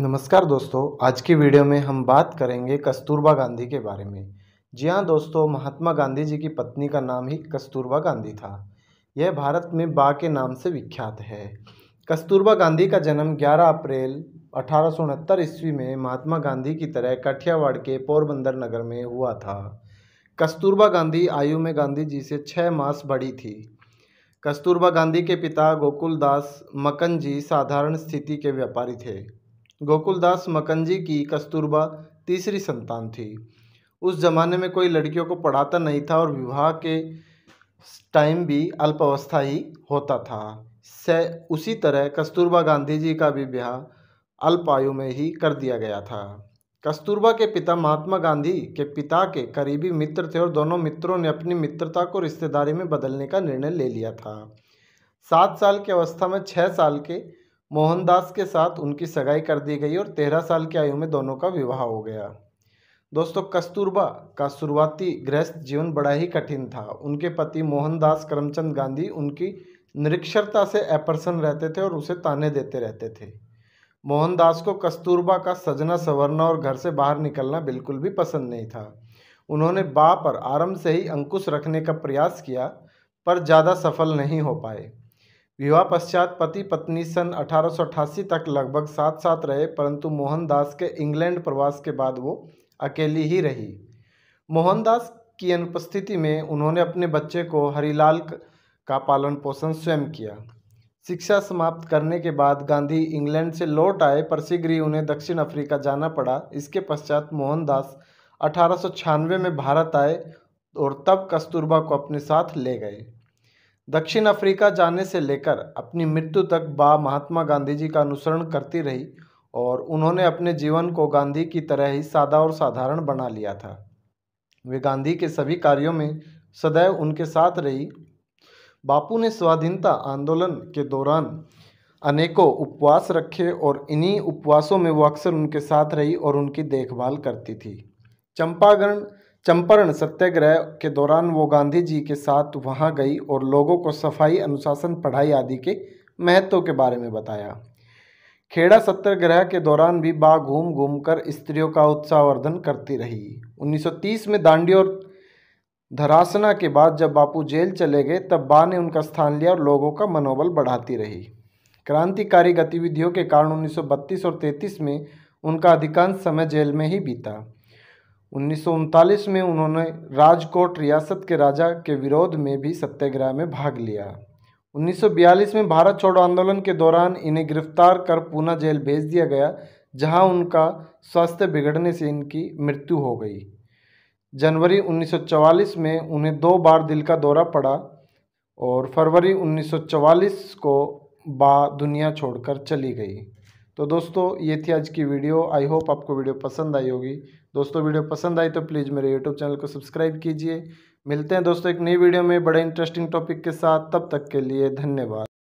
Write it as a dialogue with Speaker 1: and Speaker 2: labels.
Speaker 1: नमस्कार दोस्तों आज की वीडियो में हम बात करेंगे कस्तूरबा गांधी के बारे में जी हाँ दोस्तों महात्मा गांधी जी की पत्नी का नाम ही कस्तूरबा गांधी था यह भारत में बा के नाम से विख्यात है कस्तूरबा गांधी का जन्म 11 अप्रैल अठारह ईस्वी में महात्मा गांधी की तरह काठियावाड़ के पोरबंदर नगर में हुआ था कस्तूरबा गांधी आयु में गांधी जी से छः मास बड़ी थी कस्तूरबा गांधी के पिता गोकुलदास मकन जी साधारण स्थिति के व्यापारी थे गोकुलदास मकंजी की कस्तूरबा तीसरी संतान थी उस जमाने में कोई लड़कियों को पढ़ाता नहीं था और विवाह के टाइम भी अल्पावस्था ही होता था से उसी तरह कस्तूरबा गांधी जी का भी ब्याह अल्प आयु में ही कर दिया गया था कस्तूरबा के पिता महात्मा गांधी के पिता के करीबी मित्र थे और दोनों मित्रों ने अपनी मित्रता को रिश्तेदारी में बदलने का निर्णय ले लिया था सात साल की अवस्था में छः साल के मोहनदास के साथ उनकी सगाई कर दी गई और तेरह साल की आयु में दोनों का विवाह हो गया दोस्तों कस्तूरबा का शुरुआती गृहस्थ जीवन बड़ा ही कठिन था उनके पति मोहनदास करमचंद गांधी उनकी निरक्षरता से अप्रसन्न रहते थे और उसे ताने देते रहते थे मोहनदास को कस्तूरबा का सजना संवरना और घर से बाहर निकलना बिल्कुल भी पसंद नहीं था उन्होंने बा पर आरंभ से ही अंकुश रखने का प्रयास किया पर ज़्यादा सफल नहीं हो पाए विवाह पश्चात पति पत्नी सन 1888 तक लगभग साथ साथ रहे परंतु मोहनदास के इंग्लैंड प्रवास के बाद वो अकेली ही रही मोहनदास की अनुपस्थिति में उन्होंने अपने बच्चे को हरिलाल का पालन पोषण स्वयं किया शिक्षा समाप्त करने के बाद गांधी इंग्लैंड से लौट आए पर शीघ्र ही उन्हें दक्षिण अफ्रीका जाना पड़ा इसके पश्चात मोहनदास अठारह में भारत आए और तब कस्तूरबा को अपने साथ ले गए दक्षिण अफ्रीका जाने से लेकर अपनी मृत्यु तक बा महात्मा गांधी जी का अनुसरण करती रही और उन्होंने अपने जीवन को गांधी की तरह ही सादा और साधारण बना लिया था वे गांधी के सभी कार्यों में सदैव उनके साथ रही बापू ने स्वाधीनता आंदोलन के दौरान अनेकों उपवास रखे और इन्हीं उपवासों में वो अक्सर उनके साथ रही और उनकी देखभाल करती थी चंपागण चंपारण सत्याग्रह के दौरान वो गांधी जी के साथ वहां गई और लोगों को सफाई अनुशासन पढ़ाई आदि के महत्व के बारे में बताया खेड़ा सत्याग्रह के दौरान भी बा घूम घूम कर स्त्रियों का उत्साहवर्धन करती रही 1930 में दांडी और धरासना के बाद जब बापू जेल चले गए तब बा ने उनका स्थान लिया और लोगों का मनोबल बढ़ाती रही क्रांतिकारी गतिविधियों के कारण 1932 और 33 में उनका अधिकांश समय जेल में ही बीता उन्नीस में उन्होंने राजकोट रियासत के राजा के विरोध में भी सत्याग्रह में भाग लिया 1942 में भारत छोड़ो आंदोलन के दौरान इन्हें गिरफ्तार कर पूना जेल भेज दिया गया जहां उनका स्वास्थ्य बिगड़ने से इनकी मृत्यु हो गई जनवरी 1944 में उन्हें दो बार दिल का दौरा पड़ा और फरवरी 1944 को बा दुनिया छोड़कर चली गई तो दोस्तों ये थी आज की वीडियो आई होप आपको वीडियो पसंद आई होगी दोस्तों वीडियो पसंद आई तो प्लीज़ मेरे यूट्यूब चैनल को सब्सक्राइब कीजिए मिलते हैं दोस्तों एक नई वीडियो में बड़े इंटरेस्टिंग टॉपिक के साथ तब तक के लिए धन्यवाद